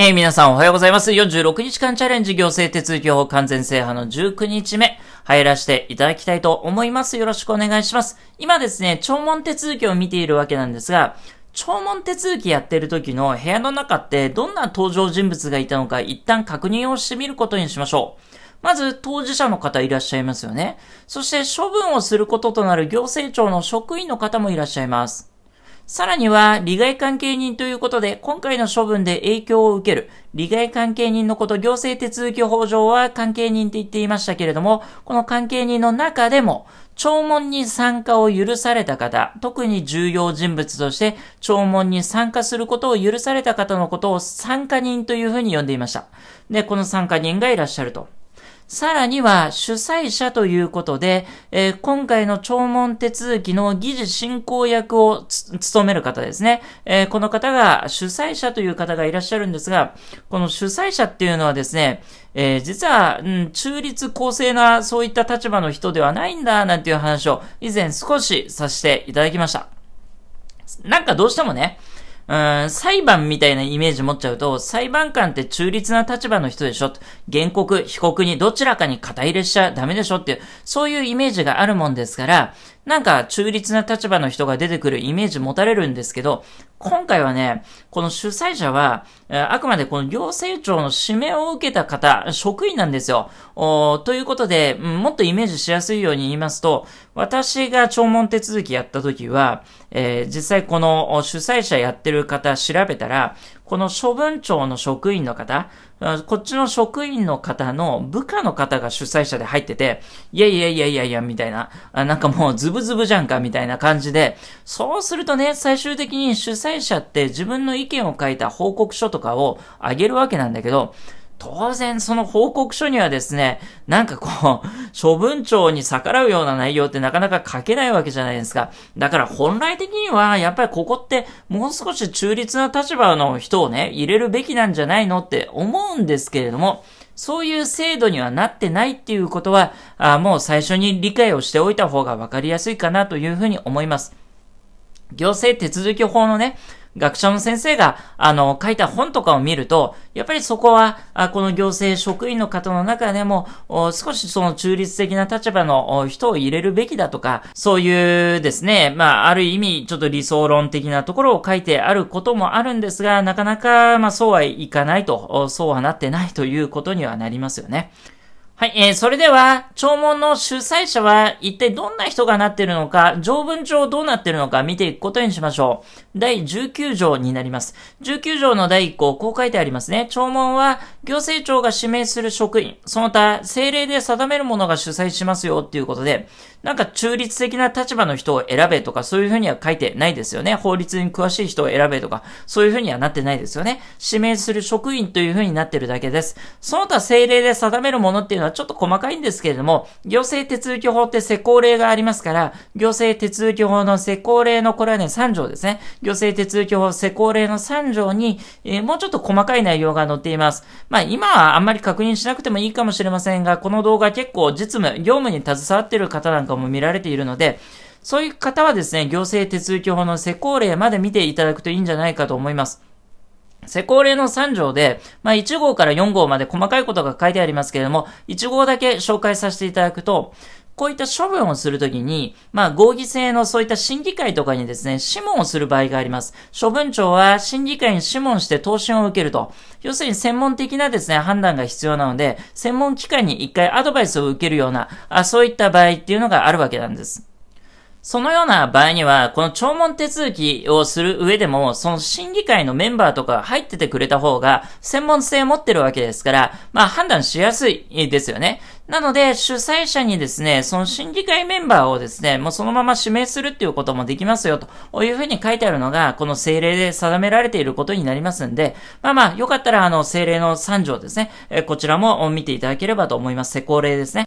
えー、皆さんおはようございます。46日間チャレンジ行政手続き法完全制覇の19日目、入らせていただきたいと思います。よろしくお願いします。今ですね、聴聞手続きを見ているわけなんですが、聴聞手続きやってる時の部屋の中ってどんな登場人物がいたのか一旦確認をしてみることにしましょう。まず、当事者の方いらっしゃいますよね。そして、処分をすることとなる行政庁の職員の方もいらっしゃいます。さらには、利害関係人ということで、今回の処分で影響を受ける、利害関係人のこと、行政手続き法上は関係人って言っていましたけれども、この関係人の中でも、聴聞に参加を許された方、特に重要人物として、聴聞に参加することを許された方のことを参加人というふうに呼んでいました。で、この参加人がいらっしゃると。さらには主催者ということで、えー、今回の聴聞手続きの議事進行役を務める方ですね、えー、この方が主催者という方がいらっしゃるんですが、この主催者っていうのはですね、えー、実は、うん、中立公正なそういった立場の人ではないんだ、なんていう話を以前少しさせていただきました。なんかどうしてもね、うん、裁判みたいなイメージ持っちゃうと、裁判官って中立な立場の人でしょ原告、被告にどちらかに肩入れしちゃダメでしょっていう、そういうイメージがあるもんですから、なんか中立な立場の人が出てくるイメージ持たれるんですけど、今回はね、この主催者は、あくまでこの行政庁の指名を受けた方、職員なんですよ。ということで、もっとイメージしやすいように言いますと、私が聴聞手続きやった時は、えー、実際この主催者やってる方調べたら、この処分庁の職員の方、こっちの職員の方の部下の方が主催者で入ってて、いやいやいやいやいや、みたいな、あなんかもうズブズブじゃんか、みたいな感じで、そうするとね、最終的に主催者って自分の意見を書いた報告書とかをあげるわけなんだけど、当然その報告書にはですね、なんかこう、処分庁に逆らうような内容ってなかなか書けないわけじゃないですか。だから本来的には、やっぱりここってもう少し中立な立場の人をね、入れるべきなんじゃないのって思うんですけれども、そういう制度にはなってないっていうことは、あもう最初に理解をしておいた方がわかりやすいかなというふうに思います。行政手続き法のね、学者の先生が、あの、書いた本とかを見ると、やっぱりそこは、あこの行政職員の方の中でも、少しその中立的な立場の人を入れるべきだとか、そういうですね、まあ、ある意味、ちょっと理想論的なところを書いてあることもあるんですが、なかなか、まあ、そうはいかないと、そうはなってないということにはなりますよね。はい、えー、それでは、聴聞の主催者は一体どんな人がなってるのか、条文上どうなってるのか見ていくことにしましょう。第19条になります。19条の第1項、こう書いてありますね。聴聞は、行政庁が指名する職員、その他、政令で定める者が主催しますよっていうことで、なんか中立的な立場の人を選べとか、そういうふうには書いてないですよね。法律に詳しい人を選べとか、そういうふうにはなってないですよね。指名する職員というふうになってるだけです。その他政令で定めるものっていうのはちょっと細かいんですけれども、行政手続き法って施行令がありますから、行政手続き法の施行令のこれはね、3条ですね。行政手続き法施行令の3条に、えー、もうちょっと細かい内容が載っています。まあ、今はあんまり確認しなくてもいいかもしれませんが、この動画結構実務、業務に携わっている方なんかも見られているので、そういう方はですね、行政手続き法の施行令まで見ていただくといいんじゃないかと思います。施行令の3条で、まあ、1号から4号まで細かいことが書いてありますけれども、1号だけ紹介させていただくと、こういった処分をするときに、まあ、合議制のそういった審議会とかにですね、諮問をする場合があります。処分庁は審議会に諮問して答申を受けると。要するに専門的なですね、判断が必要なので、専門機関に一回アドバイスを受けるような、あそういった場合っていうのがあるわけなんです。そのような場合には、この聴聞手続きをする上でも、その審議会のメンバーとか入っててくれた方が、専門性を持ってるわけですから、まあ判断しやすいですよね。なので、主催者にですね、その審議会メンバーをですね、もうそのまま指名するっていうこともできますよ、というふうに書いてあるのが、この政令で定められていることになりますんで、まあまあ、よかったら、あの、政令の3条ですね、こちらも見ていただければと思います。施行令ですね。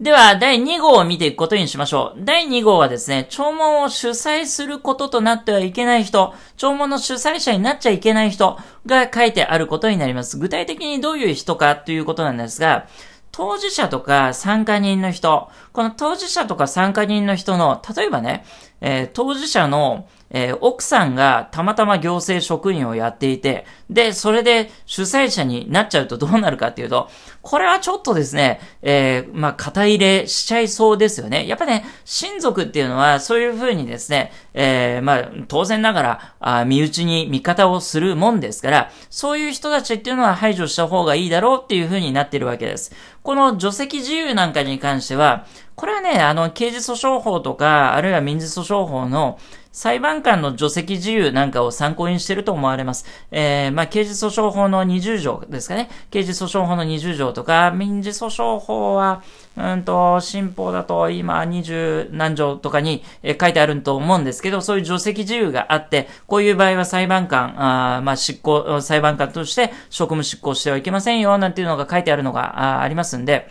では、第2号を見ていくことにしましょう。第2号はですね、弔問を主催することとなってはいけない人、弔問の主催者になっちゃいけない人が書いてあることになります。具体的にどういう人かということなんですが、当事者とか参加人の人、この当事者とか参加人の人の、例えばね、えー、当事者のえー、奥さんがたまたま行政職員をやっていて、で、それで主催者になっちゃうとどうなるかっていうと、これはちょっとですね、えー、まあ、肩入れしちゃいそうですよね。やっぱね、親族っていうのはそういうふうにですね、えー、まあ、当然ながら、あ身内に味方をするもんですから、そういう人たちっていうのは排除した方がいいだろうっていうふうになってるわけです。この除籍自由なんかに関しては、これはね、あの、刑事訴訟法とか、あるいは民事訴訟法の、裁判官の除籍自由なんかを参考にしていると思われます。えー、まあ、刑事訴訟法の20条ですかね。刑事訴訟法の20条とか、民事訴訟法は、うんと、新法だと今20何条とかに、え書いてあると思うんですけど、そういう除籍自由があって、こういう場合は裁判官、あまあ、執行、裁判官として職務執行してはいけませんよ、なんていうのが書いてあるのがありますんで、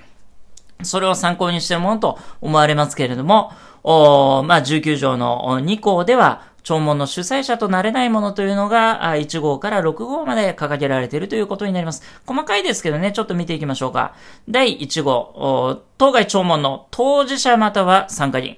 それを参考にしているものと思われますけれども、おまあ、19条の2項では、弔問の主催者となれないものというのが、1号から6号まで掲げられているということになります。細かいですけどね、ちょっと見ていきましょうか。第1号、当該弔問の当事者または参加人。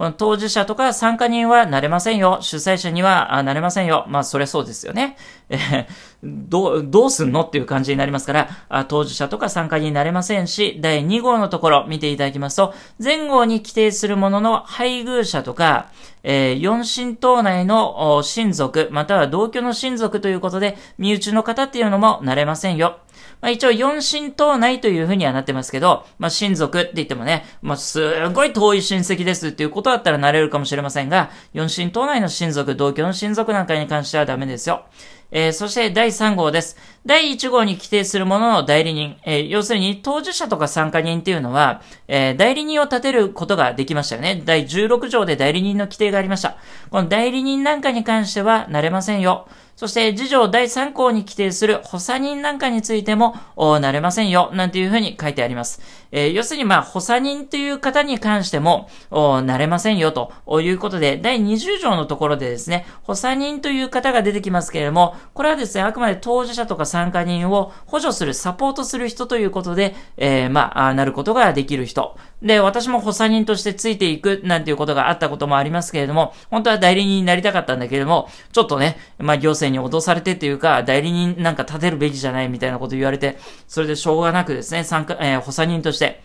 この当事者とか参加人はなれませんよ。主催者にはなれませんよ。まあ、それそうですよね。えー、どう、どうすんのっていう感じになりますから、あ当事者とか参加になれませんし、第2号のところ見ていただきますと、前後に規定するものの配偶者とか、えー、四神党内の親族、または同居の親族ということで、身内の方っていうのもなれませんよ。まあ一応四親等内というふうにはなってますけど、まあ親族って言ってもね、まあすごい遠い親戚ですっていうことだったらなれるかもしれませんが、四親等内の親族、同居の親族なんかに関してはダメですよ。えー、そして第3号です。第1号に規定するものの代理人、えー、要するに当事者とか参加人っていうのは、えー、代理人を立てることができましたよね。第16条で代理人の規定がありました。この代理人なんかに関してはなれませんよ。そして次女第3項に規定する補佐人なんかについても、なれませんよ、なんていうふうに書いてあります。えー、要するに、まあ、補佐人という方に関しても、なれませんよ、ということで、第20条のところでですね、補佐人という方が出てきますけれども、これはですね、あくまで当事者とか参加人を補助する、サポートする人ということで、えー、まあ、なることができる人。で、私も補佐人としてついていく、なんていうことがあったこともありますけれども、本当は代理人になりたかったんだけれども、ちょっとね、まあ、行政生に脅されてっていうか、代理人なんか立てるべきじゃないみたいなこと言われて、それでしょうがなくですね、参加、えー、補佐人として、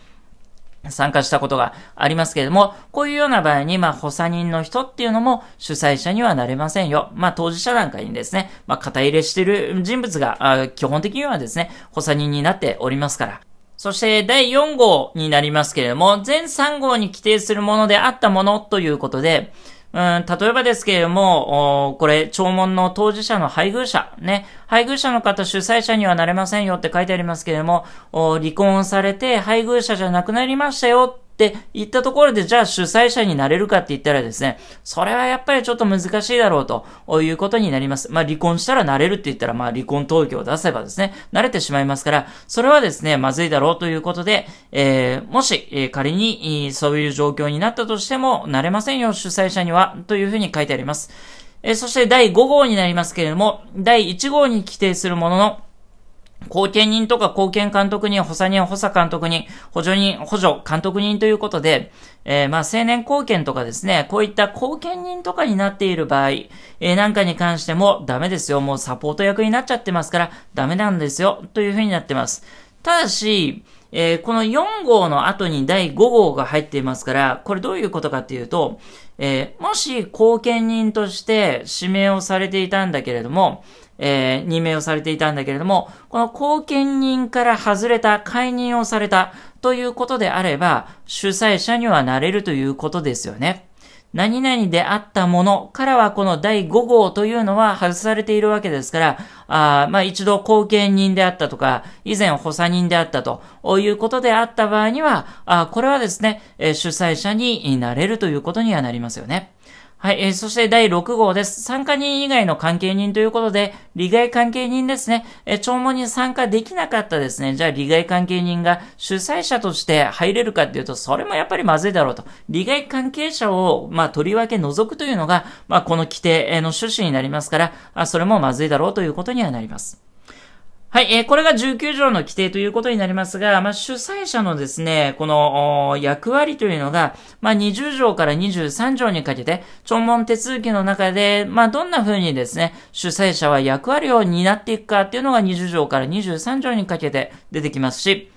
参加したことがありますけれども、こういうような場合に、まあ、補佐人の人っていうのも主催者にはなれませんよ。まあ、当事者なんかにですね、まあ、肩入れしてる人物が、基本的にはですね、補佐人になっておりますから。そして第4号になりますけれども、全3号に規定するものであったものということで、うん、例えばですけれども、これ、弔問の当事者の配偶者、ね、配偶者の方主催者にはなれませんよって書いてありますけれども、離婚されて配偶者じゃなくなりましたよって言ったところで、じゃあ主催者になれるかって言ったらですね、それはやっぱりちょっと難しいだろうということになります。まあ離婚したらなれるって言ったら、まあ離婚記を出せばですね、慣れてしまいますから、それはですね、まずいだろうということで、えー、もし、えー、仮に、そういう状況になったとしても、なれませんよ、主催者には、というふうに書いてあります。えー、そして第5号になりますけれども、第1号に規定するものの、後見人とか後見監督人、補佐人、補佐監督人、補助人、補助監督人ということで、えー、まあ、青年後見とかですね、こういった後見人とかになっている場合、えー、なんかに関してもダメですよ。もうサポート役になっちゃってますから、ダメなんですよ。というふうになってます。ただし、えー、この4号の後に第5号が入っていますから、これどういうことかっていうと、えー、もし後見人として指名をされていたんだけれども、えー、任命をされていたんだけれども、この後見人から外れた、解任をされたということであれば、主催者にはなれるということですよね。何々であったものからはこの第5号というのは外されているわけですから、あまあ一度後見人であったとか、以前補佐人であったということであった場合には、あこれはですね、主催者になれるということにはなりますよね。はい、えー、そして第6号です。参加人以外の関係人ということで、利害関係人ですね。えー、弔に参加できなかったですね。じゃあ、利害関係人が主催者として入れるかっていうと、それもやっぱりまずいだろうと。利害関係者を、まあ、とりわけ除くというのが、まあ、この規定の趣旨になりますから、あそれもまずいだろうということにはなります。はい、えー、これが19条の規定ということになりますが、まあ、主催者のですね、この役割というのが、まあ、20条から23条にかけて、聴聞手続きの中で、まあ、どんな風にですね、主催者は役割を担っていくかっていうのが20条から23条にかけて出てきますし、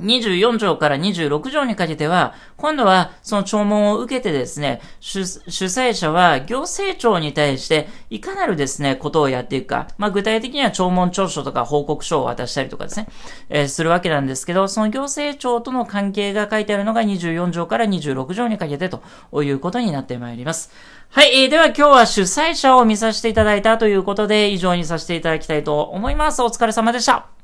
24条から26条にかけては、今度はその聴聞を受けてですね、主催者は行政庁に対していかなるですね、ことをやっていくか、まあ具体的には聴聞調書とか報告書を渡したりとかですね、えー、するわけなんですけど、その行政庁との関係が書いてあるのが24条から26条にかけてということになってまいります。はい、えー、では今日は主催者を見させていただいたということで、以上にさせていただきたいと思います。お疲れ様でした。